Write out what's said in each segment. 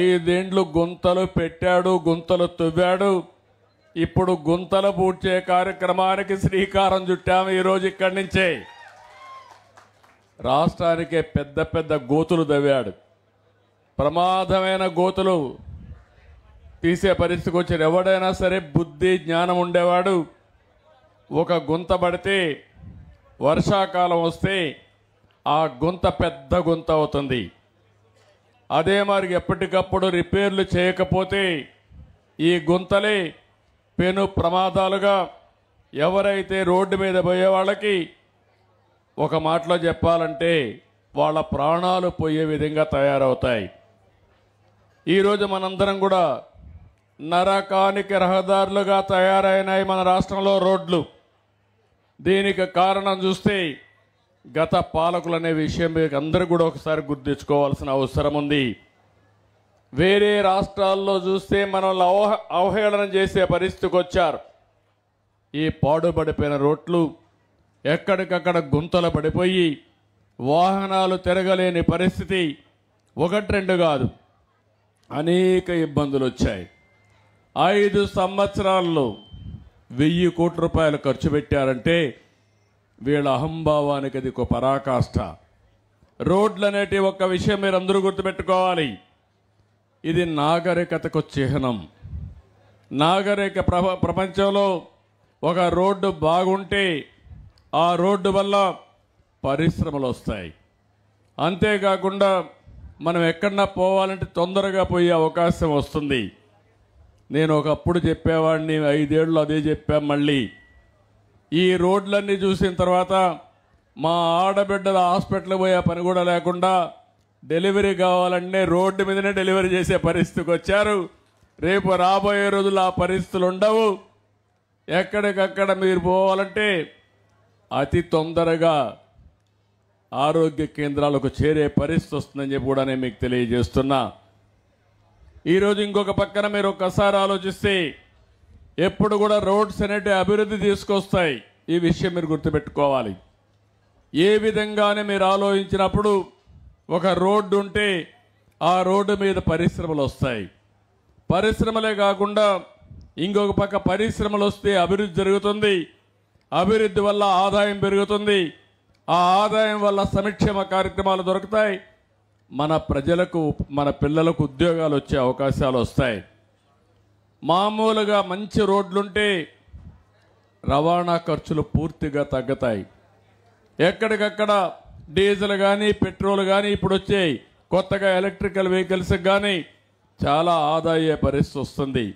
ఐదేండ్లు గుంతలు పెట్టాడు గుంతలు తవ్వాడు ఇప్పుడు గుంతలు పూడ్చే కార్యక్రమానికి శ్రీకారం చుట్టాము ఈరోజు ఇక్కడి నుంచే రాష్ట్రానికే పెద్ద పెద్ద గోతులు తవ్వాడు ప్రమాదమైన గోతులు తీసే పరిస్థితికి వచ్చిన ఎవడైనా సరే బుద్ధి జ్ఞానం ఉండేవాడు ఒక గుంత పడితే వర్షాకాలం వస్తే ఆ గుంత పెద్ద గుంత అవుతుంది అదే మరి ఎప్పటికప్పుడు రిపేర్లు చేయకపోతే ఈ గుంతలే పెను ప్రమాదాలుగా ఎవరైతే రోడ్డు మీద పోయే వాళ్ళకి ఒక మాటలో చెప్పాలంటే వాళ్ళ ప్రాణాలు పోయే విధంగా తయారవుతాయి ఈరోజు మనందరం కూడా నరకానికి రహదారులుగా తయారైనాయి మన రాష్ట్రంలో రోడ్లు దీనికి కారణం చూస్తే గత పాలకులు అనే విషయం మీకు అందరూ కూడా ఒకసారి గుర్తించుకోవాల్సిన అవసరం ఉంది వేరే రాష్ట్రాల్లో చూస్తే మనల్ని అవహ అవహేళన చేసే పరిస్థితికి వచ్చారు ఈ పాడుపడిపోయిన రోడ్లు ఎక్కడికక్కడ గుంతలు పడిపోయి వాహనాలు తిరగలేని పరిస్థితి ఒకటి రెండు కాదు అనేక ఇబ్బందులు వచ్చాయి ఐదు సంవత్సరాల్లో వెయ్యి కోట్ల రూపాయలు ఖర్చు పెట్టారంటే వీళ్ళ అహంభావానికి అది ఒక పరాకాష్ట రోడ్లు అనేటి ఒక్క విషయం మీరు అందరూ గుర్తుపెట్టుకోవాలి ఇది నాగరికతకు చిహ్నం నాగరిక ప్రపంచంలో ఒక రోడ్డు బాగుంటే ఆ రోడ్డు వల్ల పరిశ్రమలు వస్తాయి అంతేకాకుండా మనం ఎక్కడన్నా పోవాలంటే తొందరగా పోయే అవకాశం వస్తుంది నేను ఒకప్పుడు చెప్పేవాడిని ఐదేళ్ళు అదే చెప్పాం మళ్ళీ ఈ రోడ్లన్నీ చూసిన తర్వాత మా ఆడబిడ్డల హాస్పిటల్ పోయే పని కూడా లేకుండా డెలివరీ కావాలంటే రోడ్డు మీదనే డెలివరీ చేసే పరిస్థితికి వచ్చారు రేపు రాబోయే రోజులు ఆ పరిస్థితులు ఉండవు ఎక్కడికక్కడ మీరు పోవాలంటే అతి తొందరగా ఆరోగ్య కేంద్రాలకు చేరే పరిస్థితి వస్తుందని చెప్పి కూడా నేను మీకు తెలియజేస్తున్నా ఈరోజు ఇంకొక పక్కన మీరు ఒక్కసారి ఆలోచిస్తే ఎప్పుడు కూడా రోడ్స్ అనేటివి అభివృద్ధి తీసుకొస్తాయి ఈ విషయం మీరు గుర్తుపెట్టుకోవాలి ఏ విధంగానే మీరు ఆలోచించినప్పుడు ఒక రోడ్డు ఉంటే ఆ రోడ్డు మీద పరిశ్రమలు వస్తాయి పరిశ్రమలే కాకుండా ఇంకొక పక్క పరిశ్రమలు వస్తే అభివృద్ధి జరుగుతుంది అభివృద్ధి వల్ల ఆదాయం పెరుగుతుంది ఆ ఆదాయం వల్ల సంక్షేమ కార్యక్రమాలు దొరుకుతాయి మన ప్రజలకు మన పిల్లలకు ఉద్యోగాలు వచ్చే అవకాశాలు వస్తాయి మామూలుగా మంచి రోడ్లుంటే రవాణా ఖర్చులు పూర్తిగా తగ్గుతాయి ఎక్కడికక్కడ డీజిల్ కానీ పెట్రోల్ కానీ ఇప్పుడు వచ్చాయి కొత్తగా ఎలక్ట్రికల్ వెహికల్స్ కానీ చాలా ఆదాయ పరిస్థితి వస్తుంది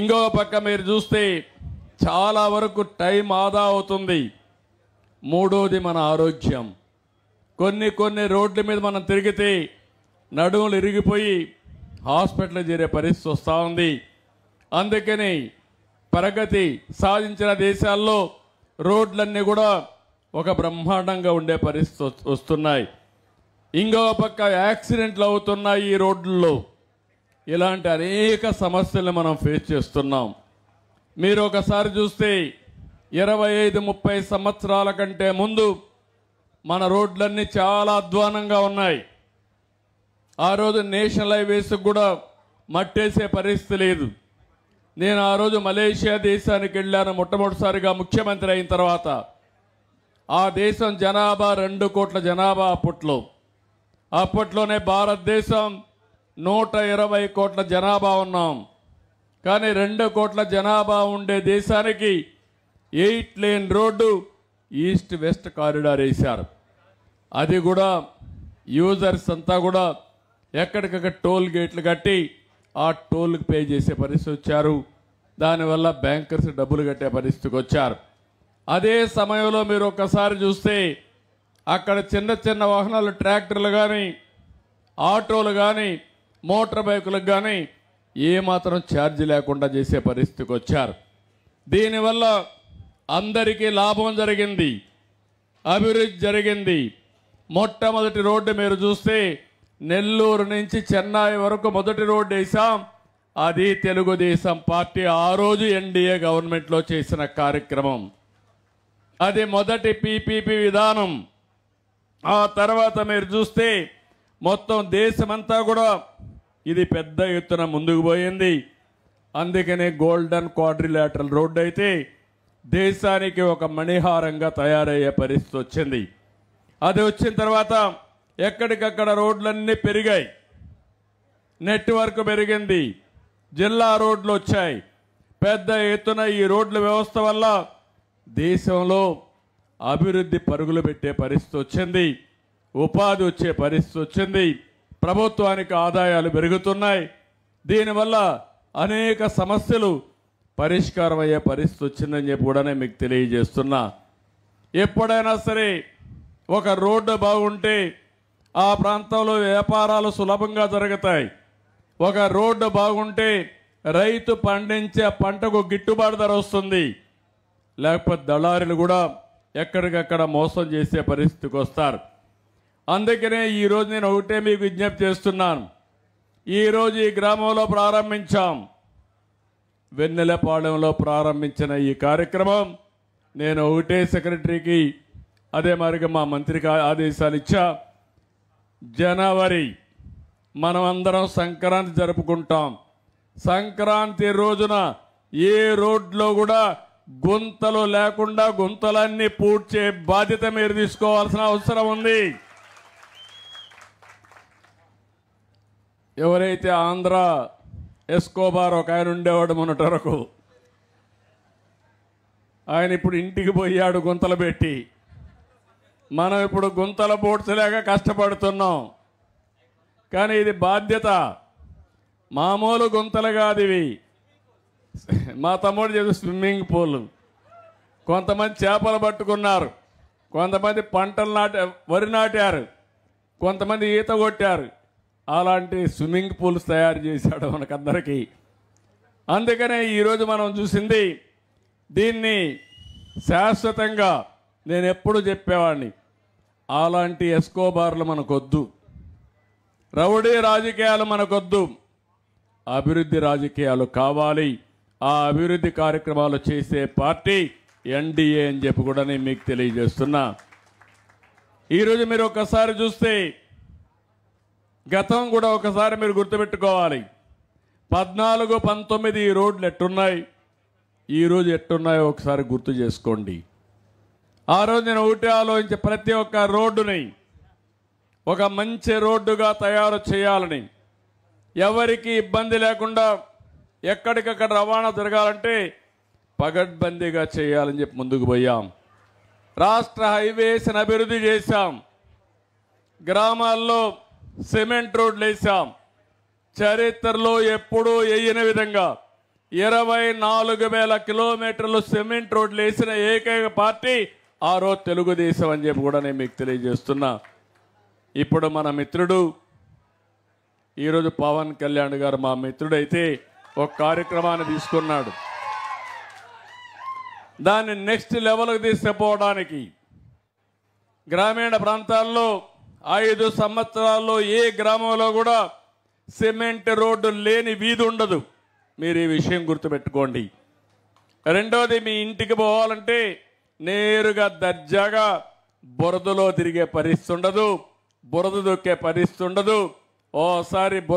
ఇంకో పక్క మీరు చూస్తే చాలా వరకు టైం ఆదా అవుతుంది మూడోది మన ఆరోగ్యం కొన్ని కొన్ని రోడ్ల మీద మనం తిరిగితే నడుములు ఇరిగిపోయి హాస్పిటల్ చేరే పరిస్థితి వస్తూ ఉంది అందుకని ప్రగతి సాధించిన దేశాల్లో రోడ్లన్నీ కూడా ఒక బ్రహ్మాండంగా ఉండే పరిస్థితి వస్తున్నాయి ఇంకో పక్క యాక్సిడెంట్లు అవుతున్నాయి ఈ రోడ్లలో ఇలాంటి అనేక సమస్యలు మనం ఫేస్ చేస్తున్నాం మీరు ఒకసారి చూస్తే ఇరవై ఐదు ముప్పై సంవత్సరాల కంటే ముందు మన రోడ్లన్నీ చాలా అధ్వానంగా ఉన్నాయి ఆ రోజు నేషనల్ హైవేస్కి కూడా మట్టేసే పరిస్థితి లేదు నేను ఆ రోజు మలేషియా దేశానికి వెళ్ళాను మొట్టమొదటిసారిగా ముఖ్యమంత్రి అయిన తర్వాత ఆ దేశం జనాభా రెండు కోట్ల జనాభా అప్పట్లో అప్పట్లోనే భారతదేశం నూట ఇరవై కోట్ల జనాభా ఉన్నాం కానీ రెండు కోట్ల జనాభా ఉండే దేశానికి eight lane road east west corridor వేశారు అది కూడా యూజర్స్ అంతా కూడా ఎక్కడికక్కడ టోల్ గేట్లు కట్టి ఆ టోల్కి పే చేసే పరిస్థితి వచ్చారు దానివల్ల బ్యాంకర్స్ డబ్బులు కట్టే పరిస్థితికి వచ్చారు అదే సమయంలో మీరు ఒక్కసారి చూస్తే అక్కడ చిన్న చిన్న వాహనాలు ట్రాక్టర్లు కానీ ఆటోలు కానీ మోటార్ బైకులకు కానీ ఏమాత్రం ఛార్జ్ లేకుండా చేసే పరిస్థితికి వచ్చారు దీనివల్ల అందరికీ లాభం జరిగింది అభివృద్ధి జరిగింది మొట్టమొదటి రోడ్డు మీరు చూస్తే నెల్లూరు నుంచి చెన్నై వరకు మొదటి రోడ్డు వేసాం అది తెలుగుదేశం పార్టీ ఆ రోజు ఎన్డీఏ గవర్నమెంట్లో చేసిన కార్యక్రమం అది మొదటి పీపీపీ విధానం ఆ తర్వాత మీరు చూస్తే మొత్తం దేశమంతా కూడా ఇది పెద్ద ఎత్తున ముందుకు పోయింది అందుకనే గోల్డెన్ క్వాడ్రిలాటరల్ రోడ్డు అయితే దేశానికి ఒక మణిహారంగా తయారయ్యే పరిస్థితి వచ్చింది అది వచ్చిన తర్వాత ఎక్కడికక్కడ రోడ్లన్నీ పెరిగాయి నెట్వర్క్ పెరిగింది జిల్లా రోడ్లు వచ్చాయి పెద్ద ఎత్తున ఈ రోడ్ల వ్యవస్థ వల్ల దేశంలో అభివృద్ధి పరుగులు పెట్టే పరిస్థితి వచ్చింది ఉపాధి వచ్చే పరిస్థితి వచ్చింది ప్రభుత్వానికి ఆదాయాలు పెరుగుతున్నాయి దీనివల్ల అనేక సమస్యలు పరిష్కారం అయ్యే పరిస్థితి వచ్చిందని చెప్పి కూడా నేను మీకు తెలియజేస్తున్నా ఎప్పుడైనా సరే ఒక రోడ్డు బాగుంటే ఆ ప్రాంతంలో వ్యాపారాలు సులభంగా జరుగుతాయి ఒక రోడ్డు బాగుంటే రైతు పండించే పంటకు గిట్టుబాటు ధర వస్తుంది లేకపోతే దళారులు కూడా ఎక్కడికక్కడ మోసం చేసే పరిస్థితికి వస్తారు అందుకనే ఈరోజు నేను ఒకటే మీకు విజ్ఞప్తి చేస్తున్నాను ఈరోజు ఈ గ్రామంలో ప్రారంభించాం వెన్నెలపాలెంలో ప్రారంభించిన ఈ కార్యక్రమం నేను ఒకటే సెక్రటరీకి అదే మరిగా మా మంత్రికి ఆదేశాలు ఇచ్చా జనవరి మనమందరం సంక్రాంతి జరుపుకుంటాం సంక్రాంతి రోజున ఏ రోడ్లో కూడా గుంతలు లేకుండా గుంతలన్నీ పూడ్చే బాధ్యత మీరు తీసుకోవాల్సిన అవసరం ఉంది ఎవరైతే ఆంధ్ర ఎస్కోబార్ ఒక ఆయన ఉండేవాడు మొన్నటి వరకు ఆయన ఇప్పుడు ఇంటికి పోయాడు గుంతలు పెట్టి మనం ఇప్పుడు గుంతల పూడ్చలేక కష్టపడుతున్నాం కానీ ఇది బాధ్యత మామూలు గుంతలు కాదు ఇవి మా తమ్ముడు చేసి స్విమ్మింగ్ పూల్ కొంతమంది చేపలు పట్టుకున్నారు కొంతమంది పంటలు నాటే వరి నాటారు కొంతమంది ఈత కొట్టారు అలాంటి స్విమ్మింగ్ పూల్స్ తయారు చేశాడు మనకందరికీ అందుకనే ఈరోజు మనం చూసింది దీన్ని శాశ్వతంగా నేను ఎప్పుడు చెప్పేవాడిని అలాంటి ఎస్కోబార్లు మనకొద్దు రౌడీ రాజకీయాలు మనకొద్దు అభివృద్ధి రాజకీయాలు కావాలి ఆ అభివృద్ధి కార్యక్రమాలు చేసే పార్టీ ఎన్డీఏ అని చెప్పి కూడా నేను మీకు తెలియజేస్తున్నా ఈరోజు మీరు ఒకసారి చూస్తే గతం కూడా ఒకసారి మీరు గుర్తుపెట్టుకోవాలి పద్నాలుగు పంతొమ్మిది ఈ రోడ్లు ఎట్టున్నాయి ఈరోజు ఎట్టున్నాయో ఒకసారి గుర్తు చేసుకోండి ఆ రోజు నేను ఒకటి ఆలోచించి ప్రతి ఒక్క రోడ్డుని ఒక మంచి రోడ్డుగా తయారు చేయాలని ఎవరికి ఇబ్బంది లేకుండా ఎక్కడికక్కడ రవాణా జరగాలంటే పగడ్బందీగా చేయాలని చెప్పి ముందుకు పోయాం రాష్ట్ర హైవేస్ని అభివృద్ధి చేశాం గ్రామాల్లో సిమెంట్ రోడ్లు వేసాం చరిత్రలో ఎప్పుడూ వేయని విధంగా ఇరవై నాలుగు వేల కిలోమీటర్లు సిమెంట్ రోడ్లు వేసిన ఏకైక పార్టీ ఆరో తెలుగుదేశం అని చెప్పి కూడా నేను మీకు తెలియజేస్తున్నా ఇప్పుడు మన మిత్రుడు ఈరోజు పవన్ కళ్యాణ్ గారు మా మిత్రుడైతే ఒక కార్యక్రమాన్ని తీసుకున్నాడు దాన్ని నెక్స్ట్ లెవెల్కి తీసుకుపోవడానికి గ్రామీణ ప్రాంతాల్లో ఐదు సంవత్సరాల్లో ఏ గ్రామంలో కూడా సిమెంట్ రోడ్డు లేని వీధి ఉండదు మీరు ఈ విషయం గుర్తుపెట్టుకోండి రెండోది మీ ఇంటికి పోవాలంటే నేరుగా దర్జాగా బురదలో తిరిగే పరిస్థితి ఉండదు బురద దొక్కే పరిస్థితి ఉండదు ఓసారి బురద